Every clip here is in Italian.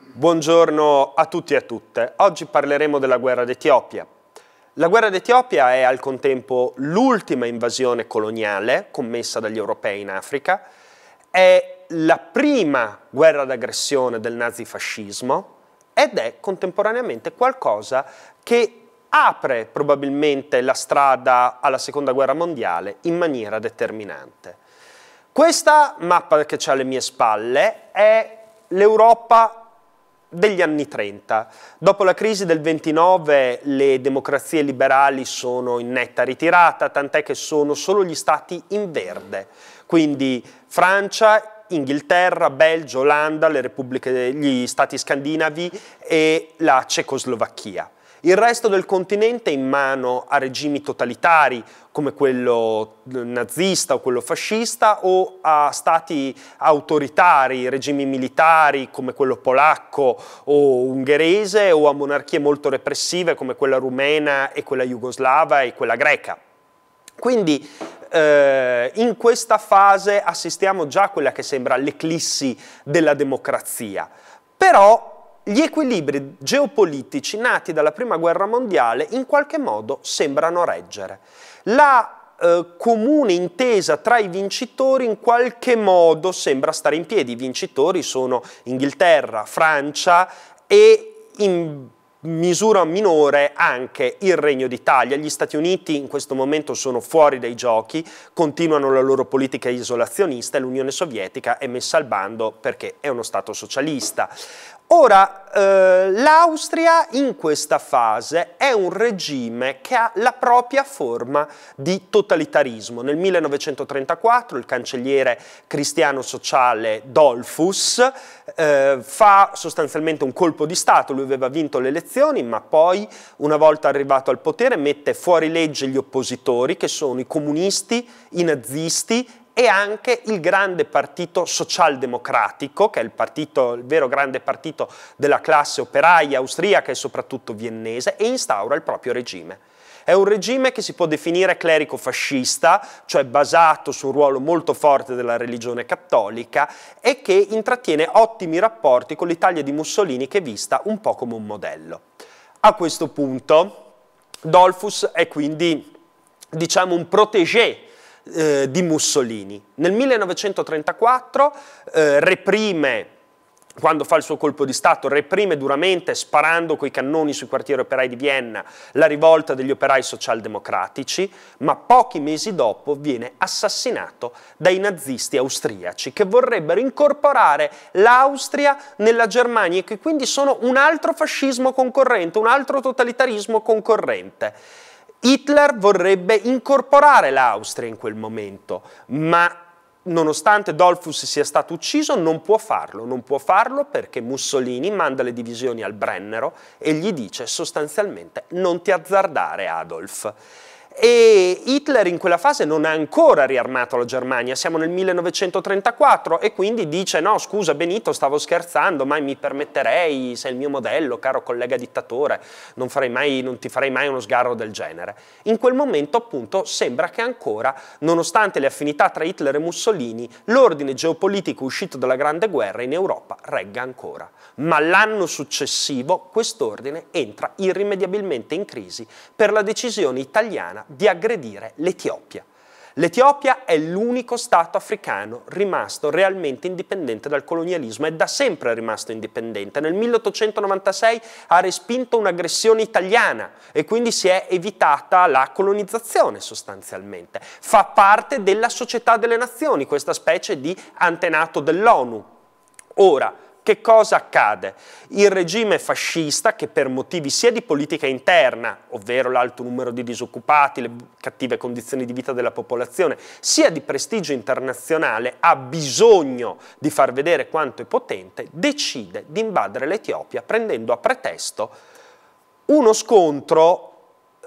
Buongiorno a tutti e a tutte. Oggi parleremo della guerra d'Etiopia. La guerra d'Etiopia è al contempo l'ultima invasione coloniale commessa dagli europei in Africa, è la prima guerra d'aggressione del nazifascismo ed è contemporaneamente qualcosa che apre probabilmente la strada alla seconda guerra mondiale in maniera determinante. Questa mappa che c'è alle mie spalle è l'Europa degli anni 30. Dopo la crisi del 29 le democrazie liberali sono in netta ritirata, tant'è che sono solo gli stati in verde, quindi Francia, Inghilterra, Belgio, Olanda, le repubbliche, gli stati scandinavi e la Cecoslovacchia. Il resto del continente è in mano a regimi totalitari come quello nazista o quello fascista o a stati autoritari, regimi militari come quello polacco o ungherese o a monarchie molto repressive come quella rumena e quella jugoslava e quella greca. Quindi eh, in questa fase assistiamo già a quella che sembra l'eclissi della democrazia, però gli equilibri geopolitici nati dalla Prima Guerra Mondiale in qualche modo sembrano reggere. La eh, comune intesa tra i vincitori in qualche modo sembra stare in piedi. I vincitori sono Inghilterra, Francia e in misura minore anche il Regno d'Italia. Gli Stati Uniti in questo momento sono fuori dai giochi, continuano la loro politica isolazionista e l'Unione Sovietica è messa al bando perché è uno Stato socialista. Ora, eh, l'Austria in questa fase è un regime che ha la propria forma di totalitarismo. Nel 1934 il cancelliere cristiano sociale Dolfus eh, fa sostanzialmente un colpo di Stato, lui aveva vinto le elezioni, ma poi una volta arrivato al potere mette fuori legge gli oppositori, che sono i comunisti, i nazisti e anche il grande partito socialdemocratico, che è il, partito, il vero grande partito della classe operaia austriaca e soprattutto viennese, e instaura il proprio regime. È un regime che si può definire clerico-fascista, cioè basato sul ruolo molto forte della religione cattolica e che intrattiene ottimi rapporti con l'Italia di Mussolini che è vista un po' come un modello. A questo punto Dolfus è quindi diciamo un protégé eh, di Mussolini. Nel 1934 eh, reprime quando fa il suo colpo di Stato, reprime duramente, sparando coi cannoni sui quartieri operai di Vienna, la rivolta degli operai socialdemocratici, ma pochi mesi dopo viene assassinato dai nazisti austriaci che vorrebbero incorporare l'Austria nella Germania e che quindi sono un altro fascismo concorrente, un altro totalitarismo concorrente. Hitler vorrebbe incorporare l'Austria in quel momento, ma nonostante Dolfus sia stato ucciso non può farlo, non può farlo perché Mussolini manda le divisioni al Brennero e gli dice sostanzialmente non ti azzardare Adolf e Hitler in quella fase non ha ancora riarmato la Germania, siamo nel 1934 e quindi dice no scusa Benito stavo scherzando ma mi permetterei, sei il mio modello caro collega dittatore, non, mai, non ti farei mai uno sgarro del genere. In quel momento appunto sembra che ancora, nonostante le affinità tra Hitler e Mussolini, l'ordine geopolitico uscito dalla Grande Guerra in Europa regga ancora. Ma l'anno successivo quest'ordine entra irrimediabilmente in crisi per la decisione italiana di aggredire l'Etiopia. L'Etiopia è l'unico Stato africano rimasto realmente indipendente dal colonialismo è da sempre rimasto indipendente. Nel 1896 ha respinto un'aggressione italiana e quindi si è evitata la colonizzazione sostanzialmente. Fa parte della società delle nazioni, questa specie di antenato dell'ONU. Ora, che cosa accade? Il regime fascista, che per motivi sia di politica interna, ovvero l'alto numero di disoccupati, le cattive condizioni di vita della popolazione, sia di prestigio internazionale, ha bisogno di far vedere quanto è potente, decide di invadere l'Etiopia prendendo a pretesto uno scontro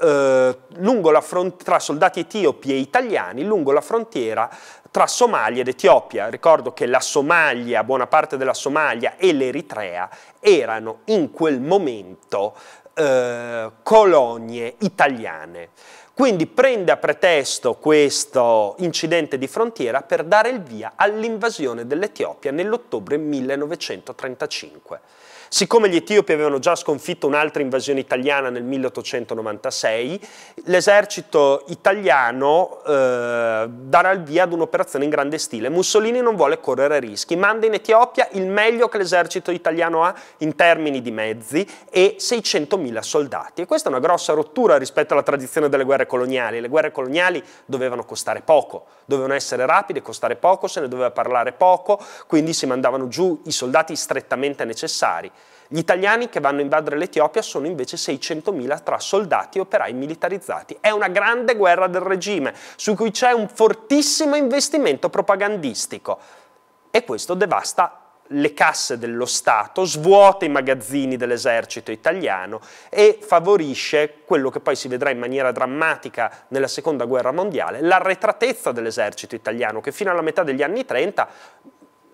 eh, front- tra soldati etiopi e italiani lungo la frontiera tra Somalia ed Etiopia. Ricordo che la Somalia, buona parte della Somalia e l'Eritrea erano in quel momento eh, colonie italiane. Quindi prende a pretesto questo incidente di frontiera per dare il via all'invasione dell'Etiopia nell'ottobre 1935. Siccome gli etiopi avevano già sconfitto un'altra invasione italiana nel 1896, l'esercito italiano eh, darà il via ad un'operazione in grande stile. Mussolini non vuole correre rischi, manda in Etiopia il meglio che l'esercito italiano ha in termini di mezzi e 600.000 soldati. E questa è una grossa rottura rispetto alla tradizione delle guerre coloniali. Le guerre coloniali dovevano costare poco, dovevano essere rapide, costare poco, se ne doveva parlare poco, quindi si mandavano giù i soldati strettamente necessari. Gli italiani che vanno a invadere l'Etiopia sono invece 600.000 tra soldati e operai militarizzati. È una grande guerra del regime su cui c'è un fortissimo investimento propagandistico e questo devasta le casse dello Stato, svuota i magazzini dell'esercito italiano e favorisce quello che poi si vedrà in maniera drammatica nella seconda guerra mondiale, l'arretratezza dell'esercito italiano che fino alla metà degli anni 30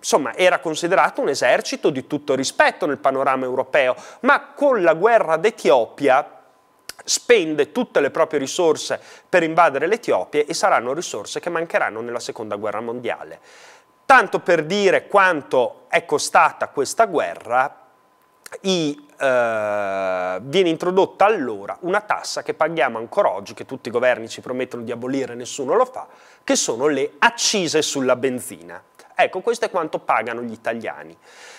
insomma, era considerato un esercito di tutto rispetto nel panorama europeo, ma con la guerra d'Etiopia spende tutte le proprie risorse per invadere l'Etiopia e saranno risorse che mancheranno nella seconda guerra mondiale. Tanto per dire quanto è costata questa guerra, i, eh, viene introdotta allora una tassa che paghiamo ancora oggi, che tutti i governi ci promettono di abolire, e nessuno lo fa, che sono le accise sulla benzina. Ecco, questo è quanto pagano gli italiani.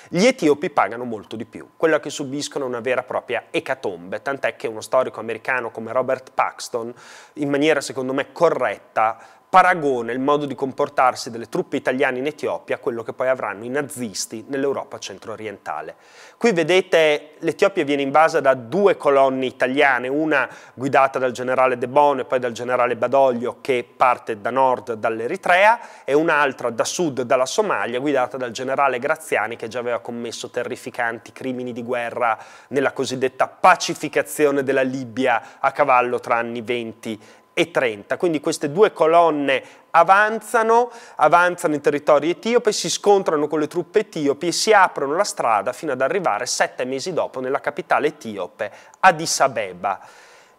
Gli etiopi pagano molto di più, quella che subiscono è una vera e propria ecatombe, tant'è che uno storico americano come Robert Paxton, in maniera secondo me corretta, paragona il modo di comportarsi delle truppe italiane in Etiopia a quello che poi avranno i nazisti nell'Europa centro-orientale. Qui vedete l'Etiopia viene invasa da due colonne italiane, una guidata dal generale De Bono e poi dal generale Badoglio che parte da nord dall'Eritrea e un'altra da sud dalla Somalia guidata dal generale Graziani che già aveva commesso terrificanti crimini di guerra nella cosiddetta pacificazione della Libia a cavallo tra anni 20 e 30. Quindi queste due colonne avanzano, avanzano in territorio etiope, si scontrano con le truppe etiopi e si aprono la strada fino ad arrivare sette mesi dopo nella capitale etiope, Addis Abeba.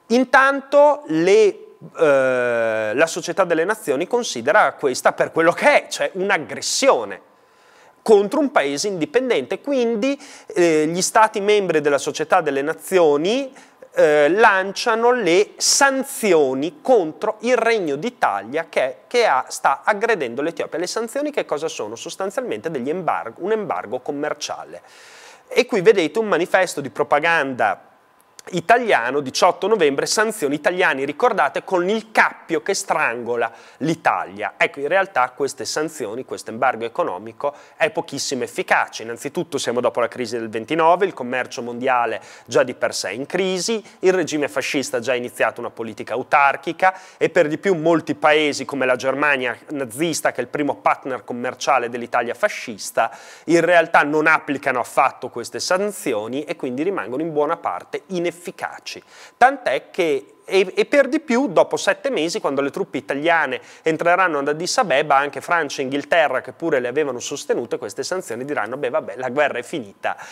Intanto le eh, la società delle nazioni considera questa per quello che è, cioè un'aggressione contro un paese indipendente. Quindi eh, gli stati membri della società delle nazioni eh, lanciano le sanzioni contro il Regno d'Italia che, che ha, sta aggredendo l'Etiopia. Le sanzioni che cosa sono? Sostanzialmente embargo, un embargo commerciale. E qui vedete un manifesto di propaganda italiano, 18 novembre, sanzioni italiane, ricordate con il cappio che strangola l'Italia. Ecco, in realtà queste sanzioni, questo embargo economico è pochissimo efficace. Innanzitutto siamo dopo la crisi del 29, il commercio mondiale già di per sé in crisi, il regime fascista ha già iniziato una politica autarchica e per di più molti paesi come la Germania nazista, che è il primo partner commerciale dell'Italia fascista, in realtà non applicano affatto queste sanzioni e quindi rimangono in buona parte inefficaci inefficaci, tant'è che e, e, per di più dopo sette mesi quando le truppe italiane entreranno ad Addis Abeba anche Francia e Inghilterra che pure le avevano sostenute queste sanzioni diranno beh vabbè la guerra è finita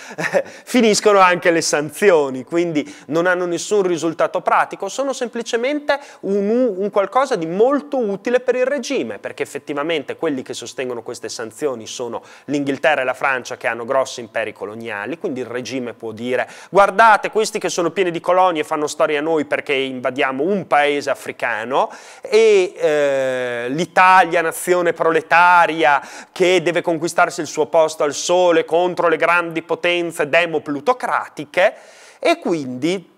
finiscono anche le sanzioni quindi non hanno nessun risultato pratico sono semplicemente un, un qualcosa di molto utile per il regime perché effettivamente quelli che sostengono queste sanzioni sono l'Inghilterra e la Francia che hanno grossi imperi coloniali quindi il regime può dire guardate questi che sono pieni di colonie fanno storia a noi perché in invadiamo un paese africano e eh, l'Italia, nazione proletaria, che deve conquistarsi il suo posto al sole contro le grandi potenze demoplutocratiche, e quindi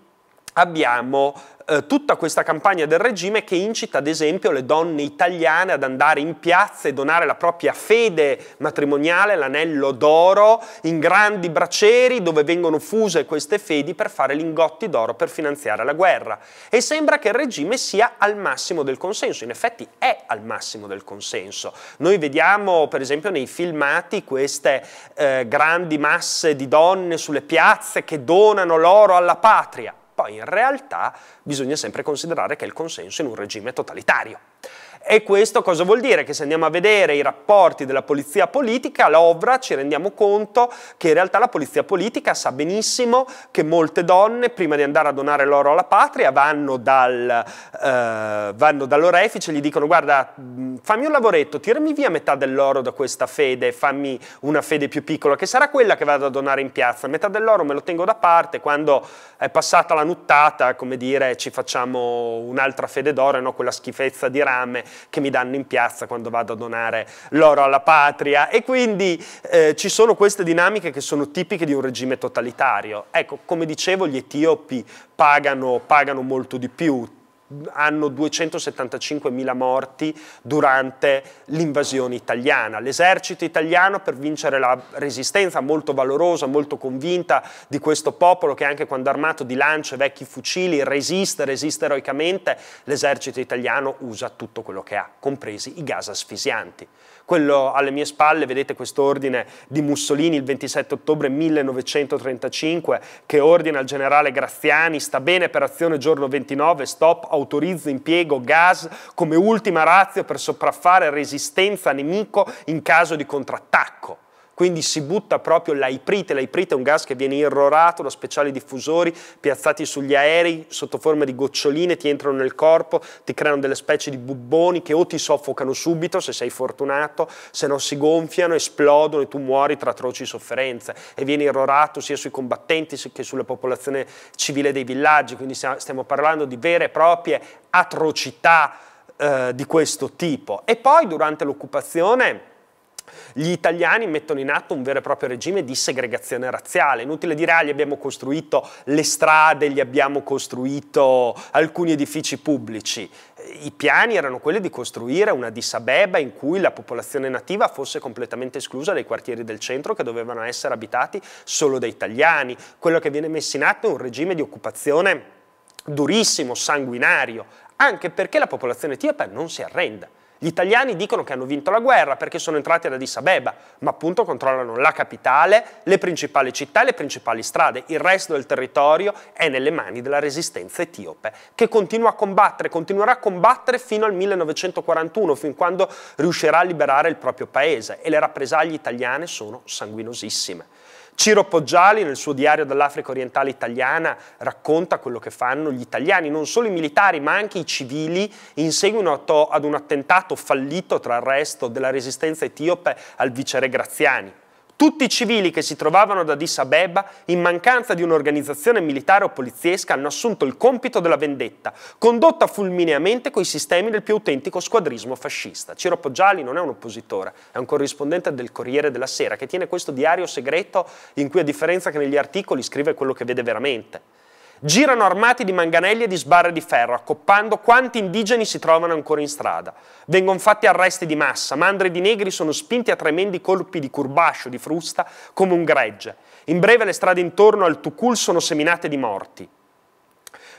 abbiamo eh, tutta questa campagna del regime che incita ad esempio le donne italiane ad andare in piazza e donare la propria fede matrimoniale, l'anello d'oro, in grandi bracieri dove vengono fuse queste fedi per fare lingotti d'oro per finanziare la guerra. E sembra che il regime sia al massimo del consenso, in effetti è al massimo del consenso. Noi vediamo per esempio nei filmati queste eh, grandi masse di donne sulle piazze che donano l'oro alla patria. Poi in realtà bisogna sempre considerare che il consenso in un regime totalitario e questo cosa vuol dire? Che se andiamo a vedere i rapporti della polizia politica, l'ovra, ci rendiamo conto che in realtà la polizia politica sa benissimo che molte donne, prima di andare a donare l'oro alla patria, vanno, dal, eh, vanno dall'orefice e gli dicono guarda, mm, fammi un lavoretto, tirami via metà dell'oro da questa fede, fammi una fede più piccola, che sarà quella che vado a donare in piazza, metà dell'oro me lo tengo da parte, quando è passata la nuttata, come dire, ci facciamo un'altra fede d'oro e no quella schifezza di rame che mi danno in piazza quando vado a donare l'oro alla patria. E quindi eh, ci sono queste dinamiche che sono tipiche di un regime totalitario. Ecco, come dicevo, gli etiopi pagano, pagano molto di più, hanno 275.000 morti durante l'invasione italiana. L'esercito italiano per vincere la resistenza molto valorosa, molto convinta di questo popolo che anche quando armato di lance e vecchi fucili resiste, resiste eroicamente, l'esercito italiano usa tutto quello che ha, compresi i gas asfisianti. Quello alle mie spalle, vedete quest'ordine di Mussolini il 27 ottobre 1935 che ordina al generale Graziani sta bene per azione giorno 29, stop, autorizzo impiego gas come ultima razio per sopraffare resistenza nemico in caso di contrattacco quindi si butta proprio l'aiprite, l'aiprite è un gas che viene irrorato da speciali diffusori piazzati sugli aerei sotto forma di goccioline, ti entrano nel corpo, ti creano delle specie di bubboni che o ti soffocano subito se sei fortunato, se no si gonfiano, esplodono e tu muori tra atroci sofferenze e viene irrorato sia sui combattenti che sulla popolazione civile dei villaggi, quindi stiamo parlando di vere e proprie atrocità eh, di questo tipo. E poi durante l'occupazione gli italiani mettono in atto un vero e proprio regime di segregazione razziale. Inutile dire, ah, gli abbiamo costruito le strade, gli abbiamo costruito alcuni edifici pubblici. I piani erano quelli di costruire una disabeba in cui la popolazione nativa fosse completamente esclusa dai quartieri del centro che dovevano essere abitati solo da italiani. Quello che viene messo in atto è un regime di occupazione durissimo, sanguinario, anche perché la popolazione etiope non si arrende. Gli italiani dicono che hanno vinto la guerra perché sono entrati ad Addis Abeba, ma appunto controllano la capitale, le principali città e le principali strade. Il resto del territorio è nelle mani della resistenza etiope, che continua a combattere, continuerà a combattere fino al 1941, fin quando riuscirà a liberare il proprio paese. E le rappresaglie italiane sono sanguinosissime. Ciro Poggiali nel suo diario dall'Africa orientale italiana racconta quello che fanno gli italiani, non solo i militari ma anche i civili, in seguito ad un attentato fallito tra il resto della resistenza etiope al viceré Graziani. Tutti i civili che si trovavano ad Addis Abeba, in mancanza di un'organizzazione militare o poliziesca, hanno assunto il compito della vendetta, condotta fulmineamente coi sistemi del più autentico squadrismo fascista. Ciro Poggiali non è un oppositore, è un corrispondente del Corriere della Sera, che tiene questo diario segreto in cui, a differenza che negli articoli, scrive quello che vede veramente. Girano armati di manganelli e di sbarre di ferro, accoppando quanti indigeni si trovano ancora in strada. Vengono fatti arresti di massa, mandri di negri sono spinti a tremendi colpi di curbascio, di frusta, come un gregge. In breve le strade intorno al Tukul sono seminate di morti.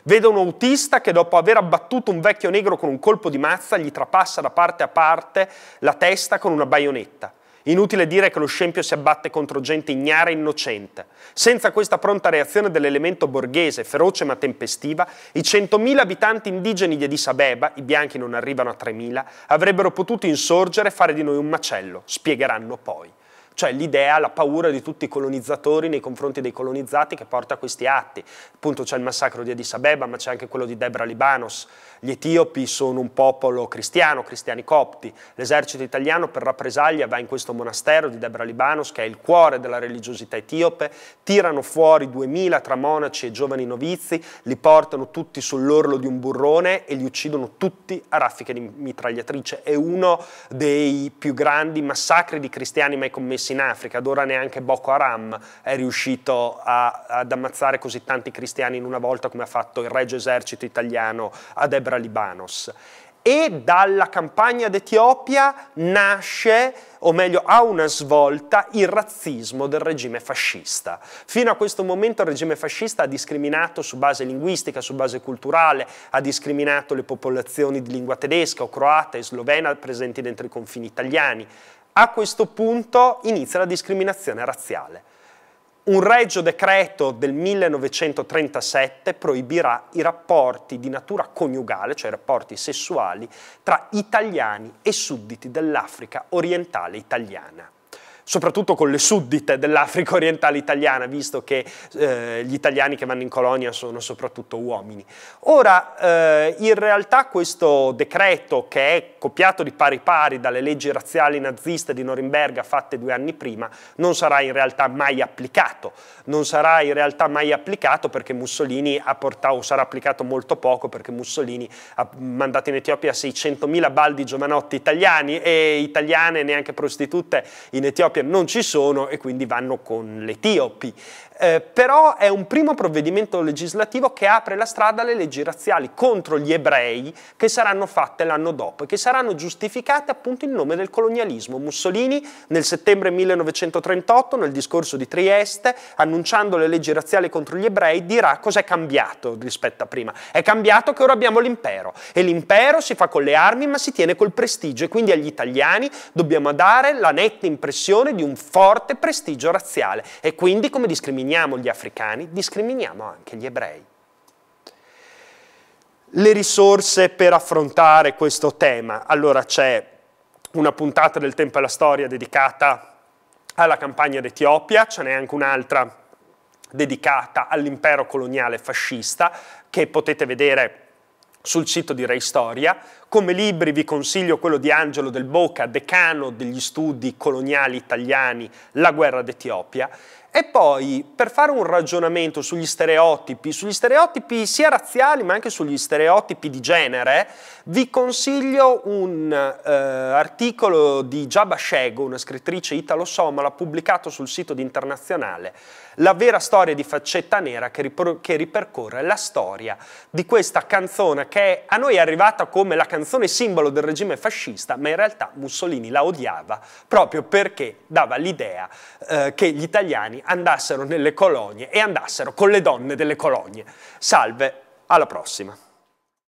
Vedo un autista che dopo aver abbattuto un vecchio negro con un colpo di mazza gli trapassa da parte a parte la testa con una baionetta. Inutile dire che lo scempio si abbatte contro gente ignara e innocente. Senza questa pronta reazione dell'elemento borghese, feroce ma tempestiva, i 100.000 abitanti indigeni di Addis Abeba, i bianchi non arrivano a 3.000, avrebbero potuto insorgere e fare di noi un macello, spiegheranno poi cioè l'idea, la paura di tutti i colonizzatori nei confronti dei colonizzati che porta a questi atti. Appunto c'è il massacro di Addis Abeba, ma c'è anche quello di Debra Libanos. Gli etiopi sono un popolo cristiano, cristiani copti. L'esercito italiano per rappresaglia va in questo monastero di Debra Libanos, che è il cuore della religiosità etiope, tirano fuori 2000 tra monaci e giovani novizi, li portano tutti sull'orlo di un burrone e li uccidono tutti a raffiche di mitragliatrice. È uno dei più grandi massacri di cristiani mai commessi successi in Africa, ad ora neanche Boko Haram è riuscito a, ad ammazzare così tanti cristiani in una volta come ha fatto il regio esercito italiano ad Ebra Libanos e dalla campagna d'Etiopia nasce, o meglio ha una svolta, il razzismo del regime fascista. Fino a questo momento il regime fascista ha discriminato su base linguistica, su base culturale, ha discriminato le popolazioni di lingua tedesca o croata e slovena presenti dentro i confini italiani. A questo punto inizia la discriminazione razziale. Un regio decreto del 1937 proibirà i rapporti di natura coniugale, cioè i rapporti sessuali, tra italiani e sudditi dell'Africa orientale italiana soprattutto con le suddite dell'Africa orientale italiana, visto che eh, gli italiani che vanno in colonia sono soprattutto uomini. Ora, eh, in realtà questo decreto, che è copiato di pari pari dalle leggi razziali naziste di Norimberga fatte due anni prima, non sarà in realtà mai applicato. Non sarà in realtà mai applicato perché Mussolini ha portato, sarà applicato molto poco perché Mussolini ha mandato in Etiopia 600.000 baldi giovanotti italiani e italiane, neanche prostitute, in Etiopia non ci sono e quindi vanno con l'Etiopi. Eh, però è un primo provvedimento legislativo che apre la strada alle leggi razziali contro gli ebrei che saranno fatte l'anno dopo e che saranno giustificate appunto in nome del colonialismo. Mussolini nel settembre 1938 nel discorso di Trieste annunciando le leggi razziali contro gli ebrei dirà cos'è cambiato rispetto a prima. È cambiato che ora abbiamo l'impero e l'impero si fa con le armi ma si tiene col prestigio e quindi agli italiani dobbiamo dare la netta impressione di un forte prestigio razziale e quindi come discriminazione discriminiamo gli africani, discriminiamo anche gli ebrei. Le risorse per affrontare questo tema. Allora c'è una puntata del Tempo e la Storia dedicata alla campagna d'Etiopia, ce n'è anche un'altra dedicata all'impero coloniale fascista che potete vedere sul sito di Rai Storia. Come libri vi consiglio quello di Angelo Del Boca, decano degli studi coloniali italiani, La guerra d'Etiopia, e poi, per fare un ragionamento sugli stereotipi, sugli stereotipi sia razziali ma anche sugli stereotipi di genere, vi consiglio un eh, articolo di Giaba Shego, una scrittrice italo-somala, pubblicato sul sito di Internazionale, La vera storia di Faccetta Nera che, che ripercorre la storia di questa canzone che a noi è arrivata come la canzone simbolo del regime fascista, ma in realtà Mussolini la odiava proprio perché dava l'idea eh, che gli italiani andassero nelle colonie e andassero con le donne delle colonie. Salve, alla prossima.